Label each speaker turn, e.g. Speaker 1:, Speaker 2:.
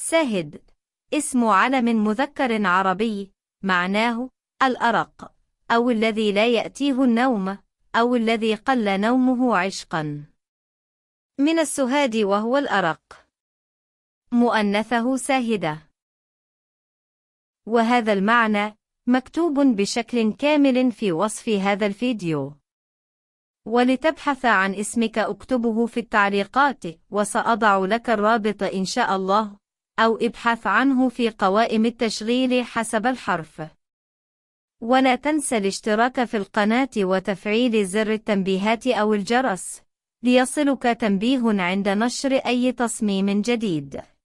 Speaker 1: ساهد اسم
Speaker 2: علم مذكر عربي معناه الأرق أو الذي لا يأتيه النوم أو الذي قل نومه عشقا من السهاد وهو الأرق مؤنثه ساهدة وهذا المعنى مكتوب بشكل كامل في وصف هذا الفيديو ولتبحث عن اسمك اكتبه في التعليقات وسأضع لك الرابط إن شاء الله أو ابحث عنه في قوائم التشغيل حسب الحرف ولا تنسى الاشتراك في القناة وتفعيل زر التنبيهات أو الجرس ليصلك تنبيه
Speaker 1: عند نشر أي تصميم جديد